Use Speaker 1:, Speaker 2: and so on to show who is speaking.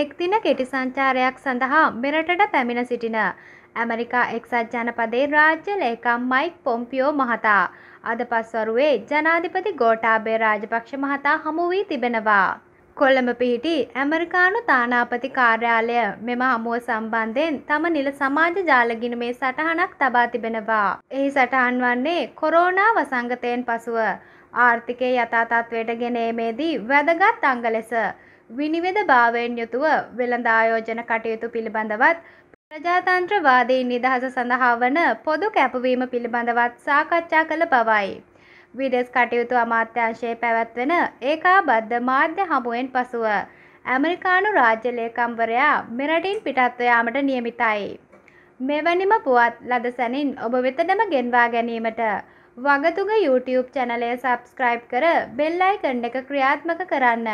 Speaker 1: එක් දින කෙටි සංචාරයක් සඳහා මෙරටට පැමිණ සිටින ඇමරිකා එක්සත් ජනපදේ රාජ්‍ය ලේකම් මයික් පොම්පියෝ මහතා අද පස්වරුවේ ජනාධිපති ගෝටාබේ රාජපක්ෂ මහතා හමු වී තිබෙනවා. කොළඹ පිහිටි ඇමරිකානු තානාපති කාර්යාලය මෙම හමුව සම්බන්ධයෙන් තම නිල සමාජ ජාලගිනමේ සටහනක් තබා තිබෙනවා. එහි සටහන් වන්නේ කොරෝනා වසංගතයෙන් පසුව ආර්ථිකය යථාතත්වයට ගෙනීමේදී වැදගත් අංග ලෙස විනිවිධ භාවයෙන් යුතුව වෙළඳායෝජන කටයුතු පිළිබඳවත් ප්‍රජාතන්ත්‍රවාදී නිදහස සඳහා වන පොදු කැපවීම පිළිබඳවත් සාකච්ඡා කළ බවයි. විදෙස් කටයුතු අමාත්‍යංශයේ පැවැත්වෙන ඒකාබද්ධ මාධ්‍ය හමුවෙන් පසුව ඇමරිකානු රාජ්‍ය ලේකම්වරයා මෙරටින් පිටත්ව යාමට නියමිතයි. මෙවැනිම පුවත් ලදසැනින් ඔබ වෙතටම ගෙන්වා ගැනීමට වගතුග YouTube චැනලය සබස්ක්‍රයිබ් කර බෙල්ලයි කණ්ඩ එක ක්‍රියාත්මක කරන්න.